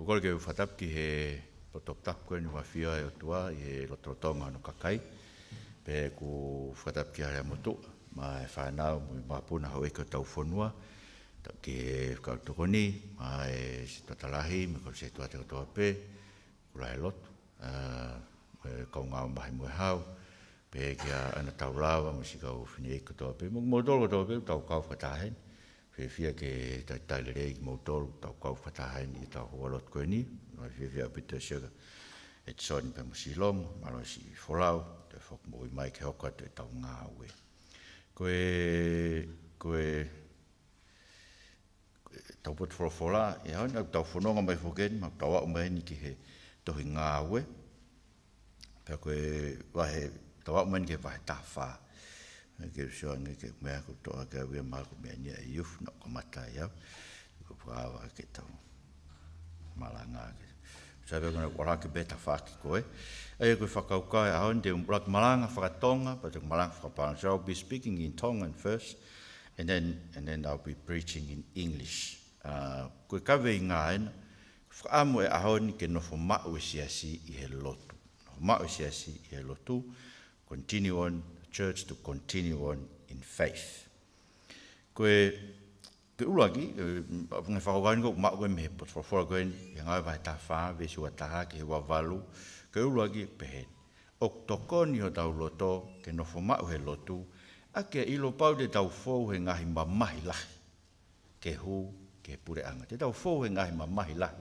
Ko kore keu whatap ki he potoktap koe nunga whia e otua i he lototonga no kakai. Pe ko whatap ki hare amoto, ma e whanau mui mapuna hau eka tau whonua. Ta ki he whakautokoni, ma e se tatalahi, me kore se tuate katoa pe, kura e lot. Uh, kau ngā mahi mui hau, pe kia ana tau lawa, mo si kau whini eka toa pe. Mo dolo toa pe, tau kau whatahen fefia ke taitailere i motoru tau kau whatahaini i tau hualot koe ni, no e i fefia pita siaga e tisoni pe musi lomo, si folau, te fok mo i mai ke hoka te tau ngā ko e ko tau pot fora fora, e hau nga tau whanonga mai whokeni, ma tau au mai ni ki he tohi ngā ue, pe koe wahe, tau au mai ni ke wahe tawha, ke so nge ke me ko to ka we ma ko me ni yuf no ko mata ya ko pa ke to malanga ke sabe ko ko ra ke beta fa ki ko e e ko fa ka ka a on de brak malanga fa tonga but ko malanga fa pa so be speaking in tongan first and then and then I'll be preaching in English uh, ko ka ve nga fra mo e ahon ke no fo ma o siasi i he lotu ma o siasi i he lotu continue on church to continue on in faith. Koe ke ulagi ngai whakaokaini kau mao koe mehe pot whawhora koe ni ngai vai tā whā ve sua taha ke he wawalu ke ulagi pehen. Ok tokoni o tau loto ke nofo mao he lotu a ke ilo pau te tau fōu he ngahi mamahi lahi ke hu ke pure anga. Te tau fōu he ngahi mamahi lahi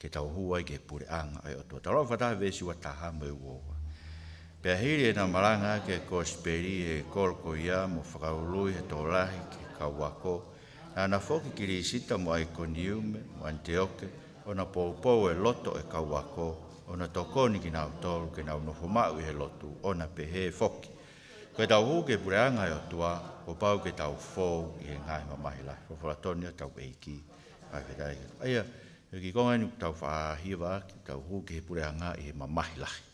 ke tau huai ai ke pure anga ai o tō. Tau rau whataha ve sua taha me uo Pea hiri e na maranga ke ko speri e kolko ia mo whakaului he tō lahi ke kawako. Nā na whoki kiri i sita mo ai koniume, mo anteoke, o na pōpou e loto e kawako, o na tokoni ki nā utolu ke nā unofo mau he lotu, o na pehe e whoki. Koe tau hū ke pureanga e o tua, o pau ke tau fōu i he ngāi ma mahi lahi. Ko whalatonia tau eiki, ai whetai. Aia, e ki kongani tau whāhiwa, tau hū ke pureanga i he ma mahi lahi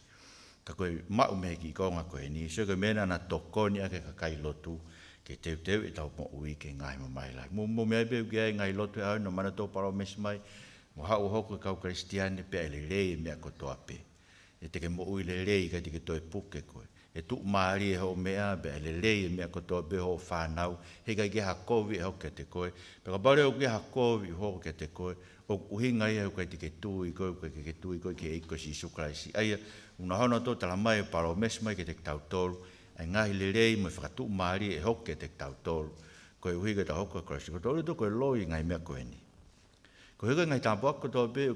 ka koe mau me ki konga koe ni, so koe mena na tokonia ke ka kai lotu, ke teu teu i e tau mo i ke ngai mamai lai. Mo mo mea beu kia e ngai lotu e au, no mana tau paro mesi mai, mo hau hoko e kau kristiani pe e le rei e mea kotoa pe. E teke mo'u i le rei ka teke toi puke koe. E tuk maari e ho mea, be e le rei mea kotoa pe ho whanau, he ka ke hakovi e ho ke te koe. Pe ka bare o ke hakovi ho ke te koe, o uhinga i au te teke tui koe, ke ke tui koe ke eiko si sukrai si. Aia, Una hono to tala mai paro mes mai ke tek tau tol, e ngahi le rei mai whakatu maari e hoke tek tau tol, koe uhiga ta hoko krasi koto, ole to ko loi ngai mea koe ni. Ko hika ngai tāpu ko to be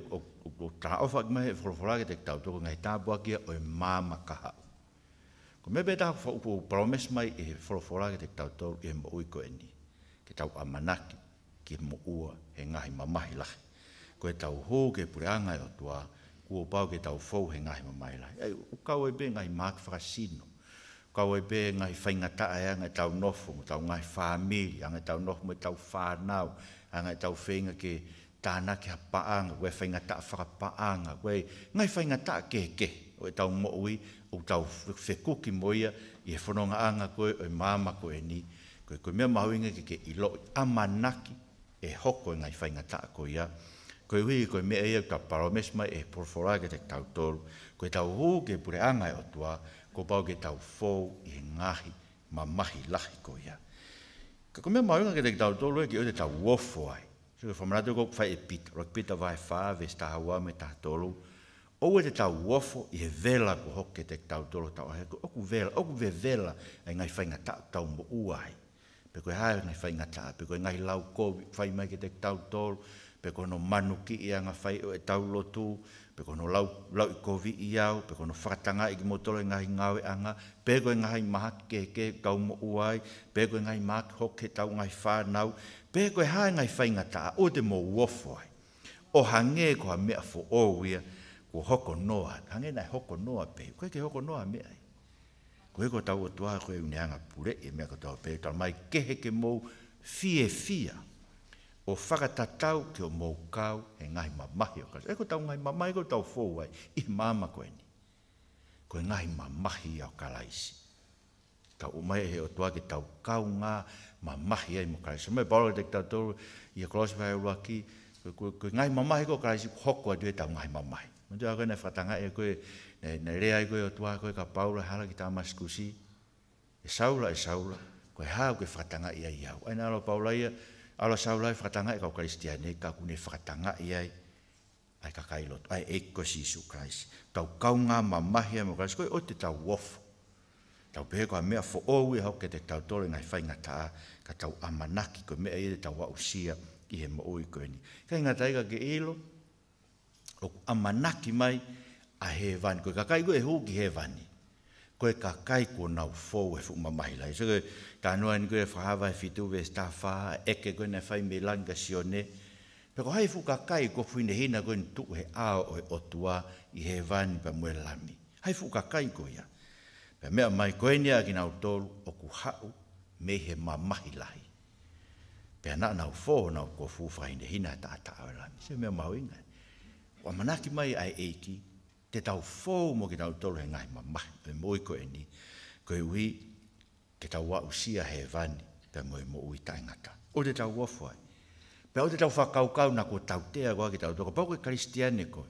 o tāra mai ki mahe, wholawhola ki te kitau tōko, ngai tāpu aki o e māma kaha. Ko me pe tāku whaupu promise mai, e wholawhola ki te kitau tōko, e mo ui koe ni. Ki tāku amanaki, ki mo ua, he ngahi mamahi lahi. Ko e tāu hō ke pureanga e o tuā, o pau ke tau fau he ngahi mamai lai. Ai, u kau e be ngahi māk whakasino. U kau e be ngahi whaingata e anga tau nofu, ngai tau ngai whāmiri, anga tau nofu, ngai tau whānau, anga tau whenga ke tāna ke paanga, hapaanga, ue whaingata paanga, koe ngai whaingata ke ke, o e tau mo'ui, o tau whekuki moia, i e whanonga anga koe, o e māma koe ni, koe koe mea mahuinga ke ke ilo amanaki, e hoko e ngai whaingata koe ia, koe hui koi mea ia ka paromesma e porfora ke te tau tolu, koe tau hū ke pure anga e otua, ko pau ke tau fōu e ngahi, ma mahi lahi ko ia. Ka koe mea maunga ke te tau tolu e ki o te tau wofo ai. So ke whamarate ko whai e pita, roi pita vai whā, ves e taha wā me taha tolu, o e te tau wofo i he vela ko hok ke te tau tolu tau ahe, ko oku vela, oku ve vela e ngai whai ngata tau mo ua ai. Pe koe hae ngai whai ngata, pe koe ngai lau ko whai mai ke te tau tolu, pe kono manu ki i anga whai o e taulotu, pe kono lau, lau i kovi i au, pe kono whakatanga i ki i ngahi ngawe anga, pe koe ngahi maha ke ke kau mo uai, pe koe ngahi maha ke hoke tau ngahi whanau, pe koe hae ngahi whai ngata a o te mo uofo O hange ko a mea fo o wia, ko hoko noa, hange nai hoko noa pe, koe ke hoko noa mea ai. Koe ko tau o tuaha koe unianga pure, e mea ko tau pe, tau mai kehe ke mou fie fia o whakatatau ke o moukau he ngai mamahi o kaise. Eko tau ngai mamahi, eko tau fōwai, i māma koe ni. Ko e ngai mamahi o kalaisi. Ka umai he o tua ki tau kau ngā mamahi ai mo kalaisi. Mai bolo te tau tōru i a kolosipa he ua ki, ko e ngai mamahi ko kalaisi, hoko a tue tau ngai mamahi. Mantua koe ne whatanga e koe, ne, ne rea i koe o tua koe ka paula e hala ki tā maskusi. E saula, e saula, koe hāu koe whatanga i a iau. Aina alo paula ia, ala sa ulai fratanga e ka kristiane ka kune fratanga e ai ai ka lot ai e ko si su kais tau kaunga ma mahi mo kais ko te tau wof tau pe ko me fo o we ho ke te tau tole nai fai nga ta ka tau amanaki ko me e tau wa usia ki he mo oi ko ni ka nga tai ka ke elo o amanaki mai a he van ko ka e ho ki he koe ka kai ko na fo e fu ma mai lai so koe fa hava fi e tu ve sta fa e ke koe na fai me langa sione pero hai fu ka kai ko fu ne hina koe tu he a o e o tua i he van pa mo lami hai fu ka kai ko ya pe me mai koe ni a ki na o o ku ha me he ma mai lai pe na na fo na ko fu fa hina ta ta o lami se me ma o ina o manaki mai ai eiki te tau fōu mō ki tau tolu he ngai ma mahi, me mōi ko e ni, ko e wī, ke tau wā usia he vani, pe mō mō ui tai ngata. O te tau wafu pe o te tau whakaukau na ko tau tea kua ki tau toko, pauke karistiane koe,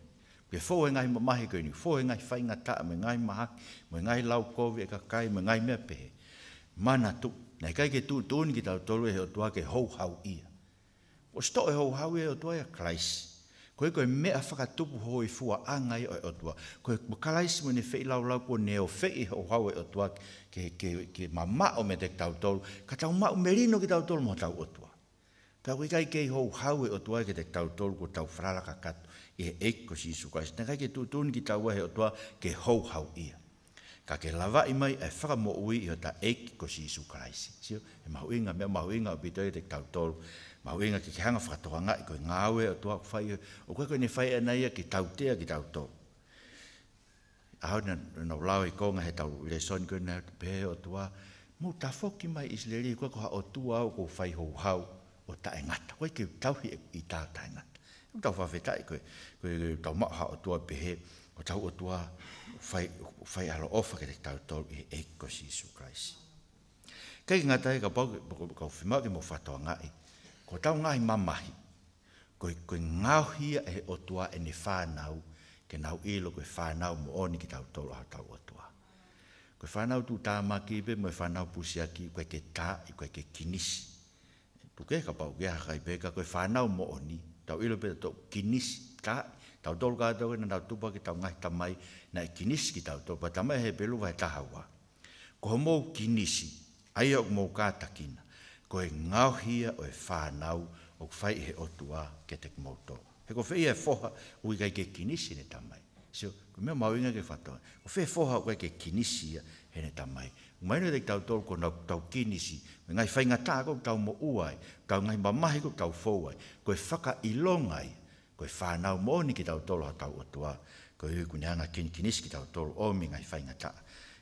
pe fōu he ngai ma mahi ko e ni, fōu he ngai whai ngata, me ngai maha, me ngai lau kōwe e kakai, me ngai mea pehe, mana tu, na i kai ke tū tūni ki tau tolu e he o tuake hou hau ia. O stoke hou hau e, e o tuake a Christi koe koe mea whakatupu ho i fua anga i oi e otua. Koe kalaisimu ni whei lau lau kua neo whei ho hau e otua ke, ke, ke ma mao me te tau tolu. Ka tau mao merino ki tau tolu mo tau otua. Tau i kai kei hou hau i e otua ke te tau tolu kua tau whralaka katu. I he eiko si isu kaisi. Nekai ke tūtūni ki tau ahe otua ke hou hau ia. Ka ke lava i mai e whakamo ui i o ta eiko si isu kaisi. Sio, e mahu inga mea mahu inga o bitoi te tau tolu. Tau tolu ma wenga ki hanga fa to nga ko nga we to ak fai o ko ko ni fai na ia ki tau te ki tau to a ho na no lau ko nga heta le son ko na pe o to mo ta fo mai is le ko e, ko o to o ko fai ho hau o ta nga to ko ki tau hi i ta ta nga ko ta fa veta ko ko ta ma ha o to pe o tau o to fai fai alo ofa ke tau to e ko si su kai Kei ngā tai ka pau ka whimau mō whatoa ngai ko tau ngai mamahi, ko i koe ngauhia e o tua e ne whānau, ke nau ilo koe whānau mo oni ki tau tolo ha tau o tua. Koe whānau tu tā maki ibe, mo e whānau pusia ki, koe ke tā, koe ke kinisi. Tu ka pau ke ha kai peka, koe whānau mo oni, tau ilo pe tau kinisi, tā, tau tolo ka tau e na tau tupa ki tau ngai tamai, na e kinisi ki tau tolo, pa tamai he pelu vai tahawa. Ko mou kinisi, ai au mou kātakina ko e ngauhia o e whanau o whai he o tua ke te kumoto. He ko whai e foha ui gai ke kinisi ne tamai. Seo, ko mea mawinga ke whatoa. Ko whai e foha ui ke kinisi ne tamai. Ko mainu te tau tolu ko nau tau kinisi. Me ngai whai ngatā ko tau mo uai. Kau ngai mamahi ko tau fowai. Ko e whaka ilongai. Ko e mo mōni ki tau tolu ha tau o tua. Ko e hui kuneanga kin kinisi ki tau tolu. O mi ngai whai ngatā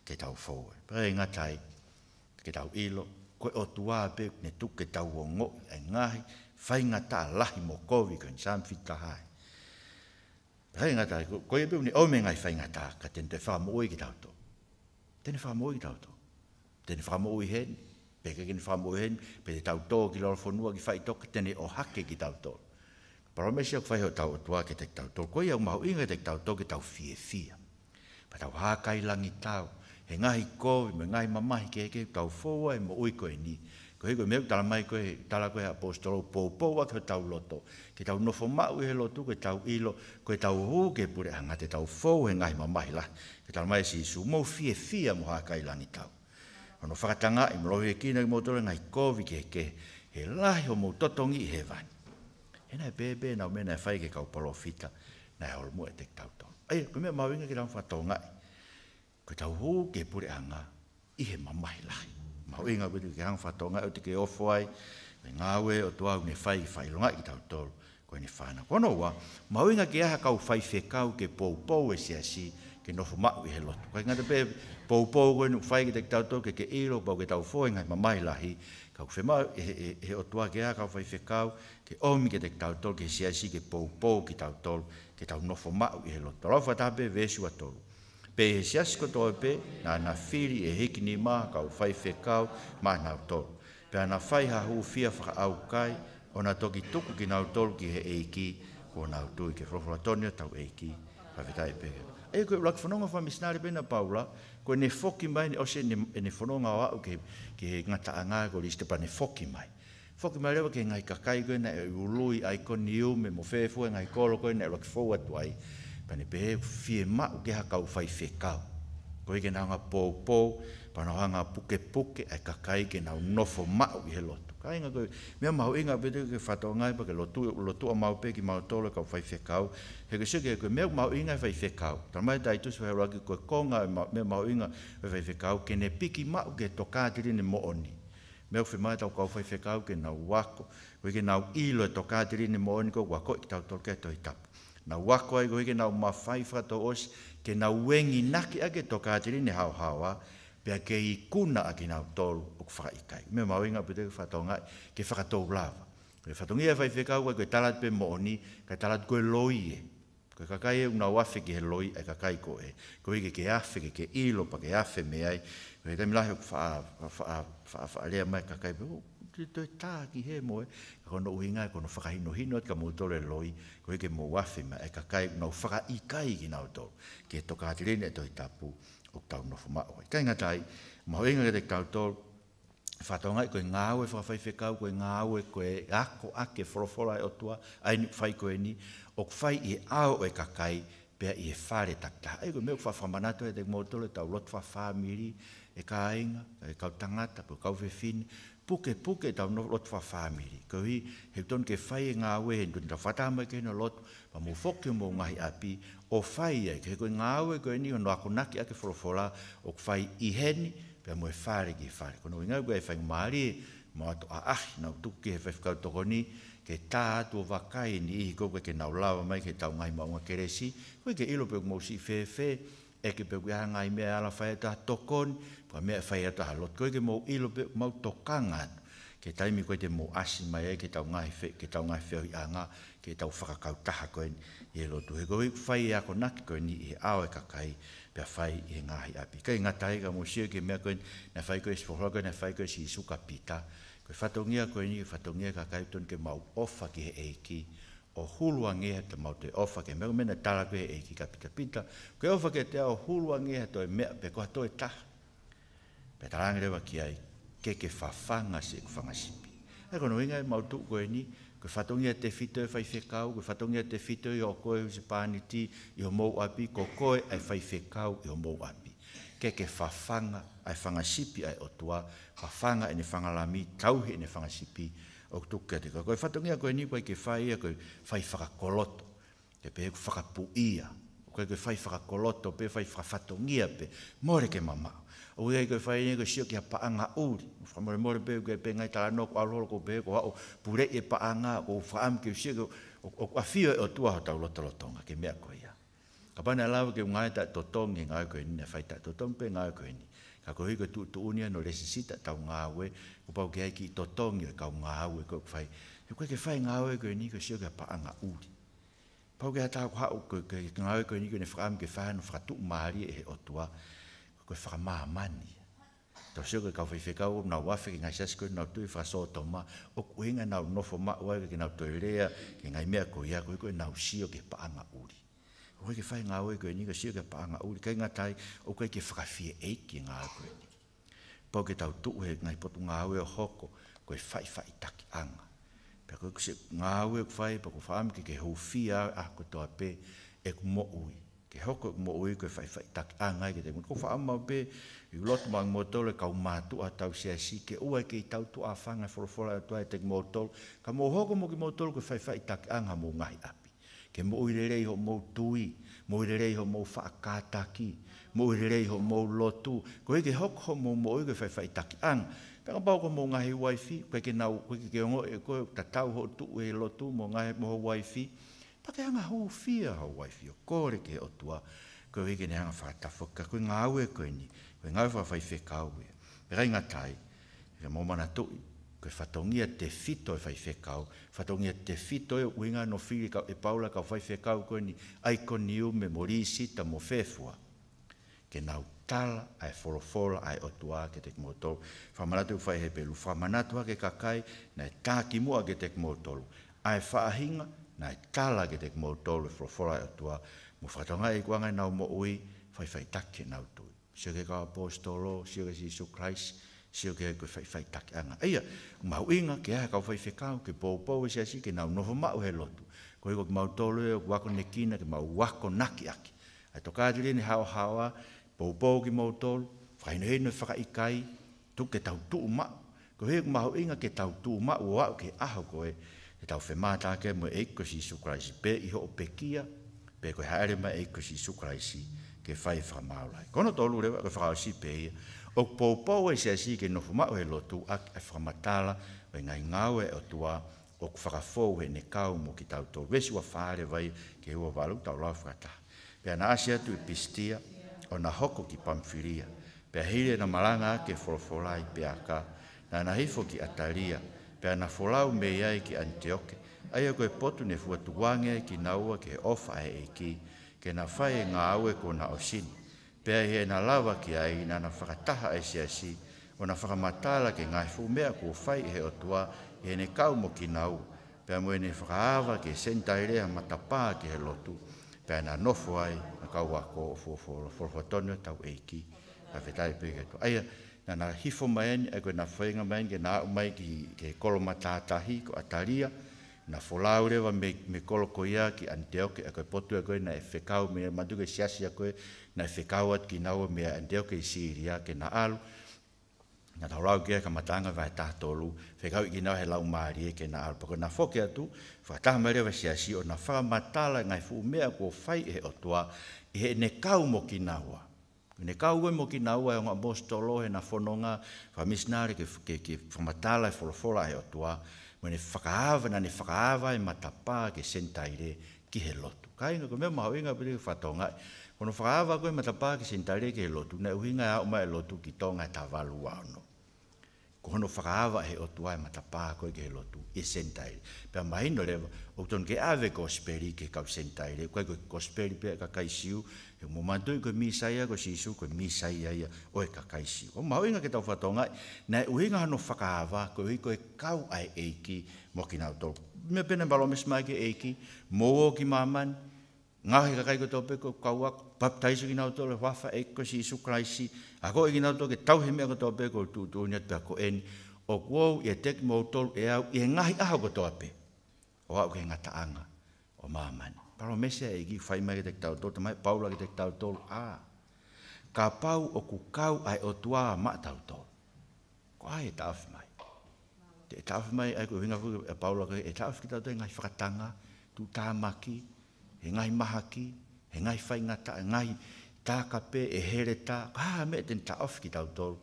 ke tau fowai. Pai e ngatai ke tau Ke tau ilo koe o tuā pe ne tuke tau o ngō e ngāhi, whai ngata lahi mō kōwi kain sāmwhi tahai. Whai ngata, koe pe ni ome ngai whai ngata, ka tēn te whā mō ki tau tō. Tēn whā mō ki tau tō. Tēn whā mō i hen, pe ke kēn whā mō hen, pe te tau tō ki lor whanua ki whai tōka, tēne o hake ki tau tō. Paromesia ku whai ho tau o tuā ke te tau tō. Koe au mahu inga te tau to ke tau fie fia. Pa tau hākai langi tau he ngahi ko, me ngahi mamahi ke ke tau fōa, e mo ui koe ni. Ko hei koe meu tala mai koe, tala koe apostolo pōpōa ke tau loto. Ke tau nofo mau he loto, ke tau ilo, ke tau hū ke pure hanga, te tau fōa he ngahi mamahi la. Ke tala mai si isu, mō fie fia mo hākai langi tau. Ono whakatanga, i mroi e kina ki motore ngai kōwi ke ke, he lahi o mō totongi i he vani. He nai bebe, nau mena e whai ke kau palofita, nai hol mua e te kautau. Ai, kumea mawinga ki rāma whatau ko tau hu ke pure anga i he mamahi lai. Mau inga wili ke hang whato ngai o te ke ofo ai, me ngāwe o tu au ne whai whai longa i tau tolu, ko ne whana. Ko anau wa, mau inga ke aha kau whai whekau ke pou pou e si asi, ke nofu mau i e he lotu. Ko inga te pe pou pou koe nuk whai ki te tau tolu, ke ke iro pau ke tau fōi ngai mamahi lai, kau whai mau he e, e o tua ke aha kau whai whekau, ke omi ke te tau tolu, ke si asi ke pou pou ki tau tolu, ke tau nofu mau i he lotu. Rau whatape vesu a tolu pe he siasi kotoa pe, nā na whiri e hiki ni mā, kau whai whe kau, mā nā tōru. Pe ana whai ha hū fia whaka au kai, o nā toki tuku ki nā tōru ki he eiki, ko nā tui ke whrofola tonio tau eiki, whawhetai pe. E koe rak whanonga wha misnare pena paula, koe ne whoki mai, o se ne, e ne whanonga o au ke, ngata a ko kori istepa ne whoki mai. Whoki mai rewa ke ngai kakai koe na e ului ai koni iu me mo whewhoe ngai kolo koe na e rak whoa pane pe fie ma o ke hakau fai fe kau. Ko ike nga pou pou, pano hanga puke puke, e kakai ke nga nofo ma o ke lotu. Ka inga koe, mea mahu inga pete ke whatau ngai, pa ke lotu, lotu a mau pe ki mau tolo kau fai fe kau. He ke seke koe, mea mahu inga fai fe kau. Tana mai tai tusu hei raki koe konga, e mea mahu inga fai fe kau, ke ne piki ma o ke toka tiri ne mo oni. Mea ufe mai tau kau fai fe ke nga wako, ke nau ilo e toka tiri ne mo oni ko wako i tau tolke to i tapu. Na wako ai goi ke nau mawhai whato os, ke nau wengi naki ake to kātiri ne hau hawa, pia ke i kuna ake nau tolu o ku whakaikai. Me mawe ngā pute ke whato ngai, ke whakato lava. Ke whato ngia whai whekau koe koe talat pe mooni, ka talat koe loie. Koe kakai e unau afe ki he loi, ai kakai koe. Koe ke ke afe, ke ke ilo, pa ke afe me ai. Koe ke milahe o ku whaalea mai kakai pe, o, tu tu tāki he moe, ko no hono uhinga kono whakahino hino ka mūtore loi koe ke mō wafi ma e ka kai na whaka i kai ki nao tō ke toka atirene e tohi tapu o tau nofu mao i kai nga ngatai ma hoi ngare te tau tō ko koe ngāwe whakawhai whekau koe ngāwe koe ako ake whoroforo ai otua ai ni whai koe ni o whai i au e ka kai pia i e whare takta ai koe meu kwa whamanato e de te mōtore tau lotwa whamiri e ka ainga e kau tangata po kau whewhini puke puke ta no lot fa family ko hi he ton ke fai e nga we he ton fa ta ma ke no lot pa mo fo ke mo ngai api o fai ai ke ko nga we ko ni no ko na ki ake fo fo la o fai i hen pe mo fare ki fare ko no nga we fai ma ri ma to a ah na tu ke fa ka to ko ni ke ta tu va kai ni ko ke na la ma ke ta ngai ma ngai ke re si ko ke i lo pe mo si fe, fe e ke peku ha ngai me ala fa eta tokon pa me ta eta lot ko ke mo ilo pe mo tokanga ke tai mi ko te mo asi mai e ke tau ngai fe ke tau ngai fe anga ke tau fa ka ta ko ni e lo tu ko fa ia ko nak ko ni e a o ka kai pe fa i ngai api ke nga tai ga mo shie ke me ko na fa ko is fo ko na fa ko si su kapita ko fa tongia ko ni fa tongia ka kai ke mau ofa ki e ki e, o hulua ngia te mau te ofa ke mea mena tala koe e ki ka pita pita, koe ofa ke te o hulua ngia toi mea pe koha toi ta. Pe tarangerewa ki ai ke ke whawhanga se ku whangasipi. E kono inga e mau tuk koe ni, koe whatongia te fito e whai whekau, koe whatongia te fito i o koe se pāniti i o mou api, ko koe ai whai whekau i o mou api. Ke ke whawhanga ai whangasipi ai o tua, whawhanga e ne whangalami, tauhe e ne whangasipi, whangasipi, o tuke te koe. Koe whatungia koe ni koe ke whai ia koe whai whakakoloto. Te pe eku whakapu ia. Koe koe whai whakakoloto pe whai whakafatungia pe. Mōre ke mama. O ia koe whai ni koe sio ki a paanga uri. Whamore mōre pe koe pe ngai talano ko alolo ko pe ko hao pure e paanga o whaam ke sio ke o kwa o tua ho taulotolotonga ke mea koe ia. Ka alawa ke ngai tak totongi ngai koe ni ne whai tak totongi pe ngai koe ni a ko hiko tu tuunia no le sisita tau ngāwe, ko pau ke aiki totongi e kau ngāwe ko kwhai. E koe ke whai ngāwe ko e ni ko sio ke paa ngā uri. Pau ke hatau kua uko ke ngāwe ko e ni ko ne whakam ke whai no whakatu maari e he tua, ko koe whakamā mani. Tau sio ke kau whaifekau o nau wafe ke ngai sasko nau tui whasoto ma, o kuinga nau nofo ma uai ke nau toirea ke ngai mea ko ia ko e ko e nau sio ke paa ngā uri. Oi ke fai ngāo e koe ni ka sio ke pānga uri. Kei tai, o kei ke whakawhia e ki ngāo koe Pau ke tau tuu he ngai potu ngāo e o hoko koe fai fai taki anga. Pea koe kuse ngāo e kwhai pa koe whaam ke ke hou fia a ah, koe toa pē e ku mo ui. Ke hoko e ku mo ui koe fai fai taki anga e ke te mūn. Koe whaam mau pe, i lotu mang motol e kau mātu a tau si a si ke ua ke i tau tu a whanga forofora a tua e te ki motol. Ka mo hoko mo ki motol koe fai fai taki anga mo ngai api ke mo i rerei ho mo tui mo i rerei ho mo fa kataki mo i rerei ho mo lotu ko ke hok ho mo mo i ke fa taki ang pe ka ko mo ngai wifi ko ke nau ko ke ngo e ko ta tau ho tu e lotu mo ngai mo wifi pa ke anga ho fia ho wifi o ko re ke o tua ko ke ne anga fa ta fo ka ko ngau ko ni ko ngau fa fa fe ka u e ngai ngatai mo mana tu koe whatongia te fito e whai whekau, whatongia te fito e uinga no whiri kau e paula kau whai whekau koe ni aiko niu me morisi ta mo whefua. Ke nau tala ai wholofola ai otua ke te kumotolu, whamanatu whai he pelu, whamanatu ke kakai na e tāki mua ke te kumotolu, ai whaahinga na e tala ke te kumotolu e wholofola ai otua, mo whatonga e kuanga nau mo ui, whai whai take nau tui. Sio ke kau apostolo, sio ke Jesus Christ, si o ke ko fai fai tak anga ai ma winga ke ha kau fai fai ka ke po po si si ke na no ma o he lotu ko ko ma to e wa ko ne kina ke ma wa ko na ki a ki ai to ka dile ni ha o ha ki ma to fai ne ne fa i kai tu ke tau tu ma ko he ma winga ke tau tu ma wa ke a ho ko tau fe ma ke mo e ko si su kra si pe i ho pe kia pe ko ha ma e ko si su kra si ke fai fa ma o lai ko no to lu le fa si pe o poupou e se si ke no fuma o e lotu a e whamatala o e ngai ngau e o tua o kwharafou e ne kau mo ki tau tō resi wa whare vai ke hua walu tau lau whakata. Pea na asia tu i pistia o na hoko ki pamfiria, pea hile na malanga ke wholawholai pea ka, na na hifo ki ataria, pea na wholau me iai ki antioke, ai a koe potu ne fuatuwange ki naua ke ofa e eki, ke na whae ngā aue ko na osini pe he na lawa ki ai na na whakataha e si si o mata la ke ngai fu me kua fai he otua tua he ne kau mo ki nau pe mo e ne whakaawa ke sentai rea matapā ke lotu pe na nofo ai na kau wako o fuofo tonu tau eiki a whetai pe tu ai na na hifo mai ai ko na whainga mai ni ke na au mai ki ke kolomatātahi ko ataria ko ataria na folau rewa me, me koloko ia ki anteo ke a potu a na e whekau mea maduke siasi a koe na e whekau at ki naua mea anteo ke i ke na al na taurau ke ka matanga vai tahtolu whekau i ki naua he lau maari e ke na al poko na foke atu whakataha marewa siasi o na whaka matala ngai fuu mea kua whai e he otua e he ne kau mo ki naua Ne kau ue mo ki na e ngā mos he na fononga whamisnare ke, ke, ke whamatala e wholofola he otua, mwene whakaawa na ne whakaawa e matapā ke sentaire ki he lotu. Ka inga ko mea maha inga pere whatonga, kono whakaawa ko e matapā ke sentaire ki he lotu, na uhinga a oma e lotu ki tonga e tawalu wano ko hono whakaawa e he o tuai e ma ta pāko ke he lotu, e sentai. Pea mai no lewa, o tonu ke awe ko speri ke kau sentai le, koe ko speri pe ka kai siu, he mo mantui ko mi saia ko sisu, ko mi saia ia oe e ka kai siu. O mau inga ke tau fatonga, na e uhinga hono whakaawa, ko hui e kau ai eiki mo ki nau tolu. Mea pene balomis mai ke eiki, mo o ki maman, ngā he kakai ko tau ko kau baptize ki nau tole wafa e ko si su kraisi a ko ki nau toke tau he me ko tope ko tu tu nyat ba ko en o kuo e tek mo tol e au e ngai a ko o a ko ngata ta anga o maman paro mese e ki fai mai tek tau tole mai paula ki tek tau tole a ka pau o ku kau ai o tua ma tau tole ko ai e ta af mai te e ta af mai ai ko hinga ko e paula ko e ta af ki tau te ngai fakatanga tu ta maki e ngai mahaki ki he ngai fai ngā ta, ngai tā ka pē, e here tā, ha ah, me ten tā of ki tau tōru,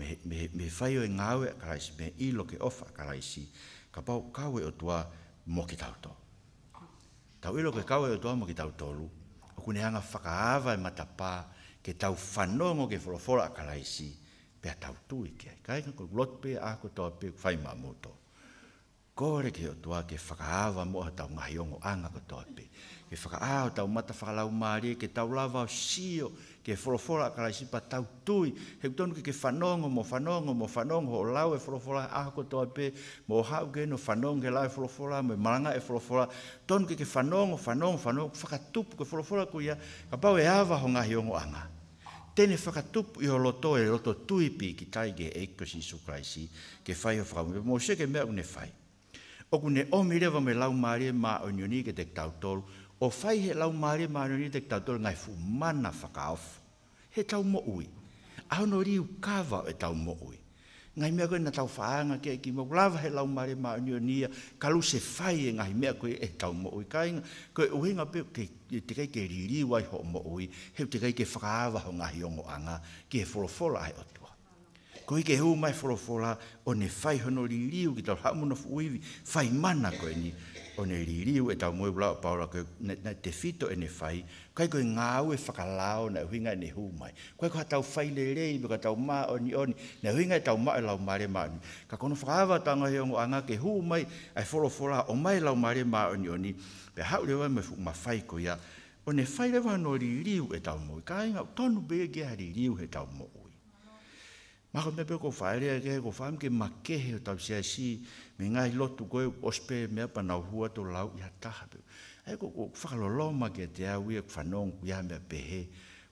me, me, me whaio e ngā ue karaisi, me i loke of a karaisi, ka pau kawe o tua mō ki tau tōru. Tau i loke kawe o tua mō ki tau tōru, o kune hanga whakaawa e matapā, ke tau whanongo ke wholofora a karaisi, pe a tau tū i kia. Ka e ngako lot pē, ako tō pē, whai mā mō tō. Kōre ke o tua ke whakaawa mō a tau ngahiongo, anga ko tō pē. ke o tua ke whakaawa mō a tau anga ko tō pē ke whaka ao ah, tau mata whakalau maari, ke tau lava o sio, ke wholofora ka lai sipa tau tui, he kutonu ke ke whanongo mo whanongo mo whanongo, o lau e wholofora ahako toa pe, mo hau ke no whanongo ke lau e wholofora, mo maranga e wholofora, tonu ke ke whanongo, whanongo, faka whakatupu ke wholofora kuia, ka pau e awa honga hi ongo anga. Tene whakatupu i o loto e loto tui pi ki tai ke eko si su kraisi, ke whai o whakamu, mo se ke mea une fai Oku ne omirewa me lau maria ma unioni ke te tau tolu, o fai he lau maare maare ni te ngai fu mana whakaof. He tau mo ui. Aho no riu kawa e tau mo ui. Ngai mea koe na tau whaanga kia ki mau lava he lau maare maare ni o nia. Kalu se fai e ngai mea koe e tau mo ui. Kai koe uhe ngā peo ke te kai ke riri wai ho mo ui. He te kai ke whakaawa ho ngahi ongo anga ki he folofola ai o ko ike heu mai wholofola o ne whai hono li liu ki tau hau muna fuiwi, whai mana koe ni o ne li e tau mui bula o paura koe ne, ne te fito e ne whai, kai koe ngāu e whakalao na huinga ne hu mai, kai koe tau whai le rei mi ka tau mā oni oni, na huinga e tau ma e lau mare mā oni. Ka kono whakaawa tanga he ongo anga ke hu mai ai wholofola o mai lau mare mā oni oni, pe hau lewa me fukuma ma whai koe ya, o ne whai lewa no li e tau mui, kai ngau tonu bege ha li he tau mui. Ma ko pepe ko faere ke ko fam ke make he ta se si me ngai lotu tu ko ospe me pa na hua to lau ya ta ha Ai ko fa lo lo ma ke te a wi fa nong wi ha me pe he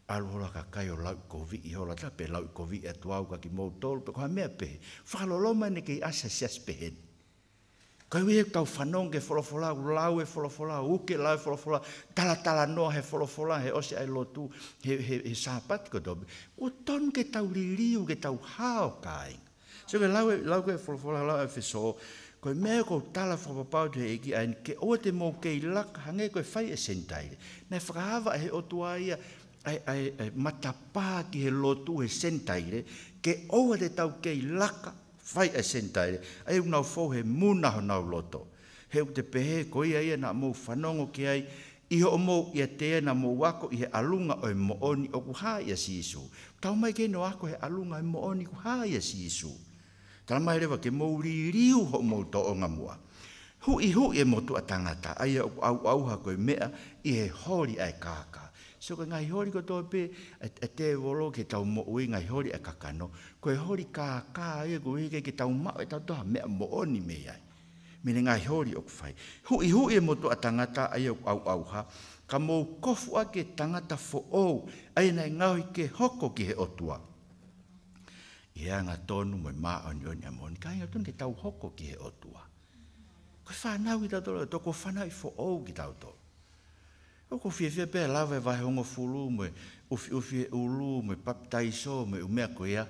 al hola ka kai o lau ko vi ho la ta pe lau ko vi e to ka ki mo tol pe ko ha me pe. Fa lo lo ma ne ke a se pe he. Kai wehe kau e whanong ke wholofola, lau e wholofola, uke lau e wholofola, tala tala noa he wholofola, he ose ai lotu, he, he, he sāpat ko dobi. O ton ke tau liriu, ke tau hao kai. So ke lau e wholofola, lau e whiso, koi e mea kou tala whapapau tu heiki, ain ke o te mō kei lak, hangei koi e whai e sentai. Me whakahawa he o tua ia, ai, ai, ai, matapā ki he lotu he sentaile, ke o te tau kei laka, fai e senta e, e unau nau fo he muna ho nau loto. He u te pehe ko ia ia na mou whanongo ke ai, iho o mou ia tea na mou wako i he alunga o e mooni o kuha ia si isu. Tau mai keno ako he alunga e mooni kuha ia si isu. Tala mai rewa ke mou li riu ho mou to o ngamua. Hu i hu e motu a tangata, aia au au ha koe mea i he hori ai kaka so ka ngai hori ko tō pē, e, e te wolo ke tau mo ui ngai hori e kakano, ko e hori ka kā e ko hike ke tau mao e tau toha mea mo oni me ai. Mene ngai hori ok fai. Hui hui e moto a tangata ai au au au ha, ka mō kofu a ke tangata fo ou, ai nei ngau ke hoko ki he otua. Ia ngā tonu mai mā anio ni amoni, ka inga tonu ke tau hoko ki he otua. Ko whanau i tau tolo, toko whanau i fo ou ki tau tolo o ko fie fie pe la ve va ho ngo fulu me o fie o fie o lu me pap tai so me o me ko ya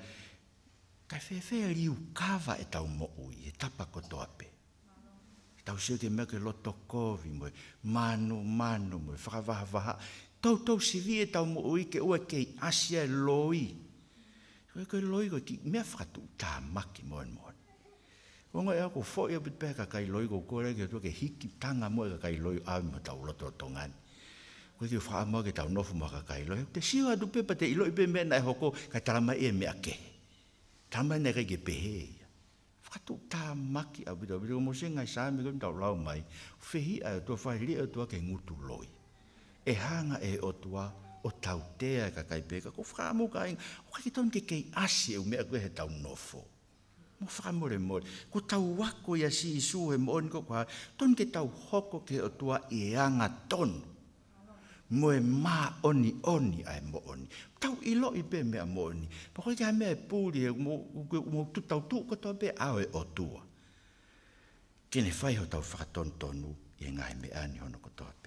ka fie fie li u ka va eta o mo u e ta pa ko to ape ta o se te me ke lo to ko vi me manu manu me fra va va to to si vi eta o mo u ke o ke asia e loi ko ke loi ko ti me fra tu ta ma ki mo mo O ngā ea ko fōi a bit pēka kai loi ko kōrengi a tō ke hiki tanga mō e ka kai loi a mō tau loto tō ngāni ko te fa mo ke tau no fu maka kai lo te si wa dupe pa te ilo i be me hoko ka tala mai e me ake tama ne ke pe he fa tu ta maki a bido bido mo se ngai sa me ko tau lau mai fe ai a to fa li a to ke ngutu loi e hanga e o tua o tau te ka kai pe ka ko fa mo kai o ka kiton ke ke asi e u me ko he tau no mo fa mo le mo ko tau wa ko ya si su e mo on ko kwa ton ke tau hoko ke o tua e anga ton mo ma oni oni ai mo oni tau i lo i pe me a mo oni pa ko ja me puri e mo tu tau tu ko to be a o o tu ke fai ho tau fa tonu e ngai me ani ho no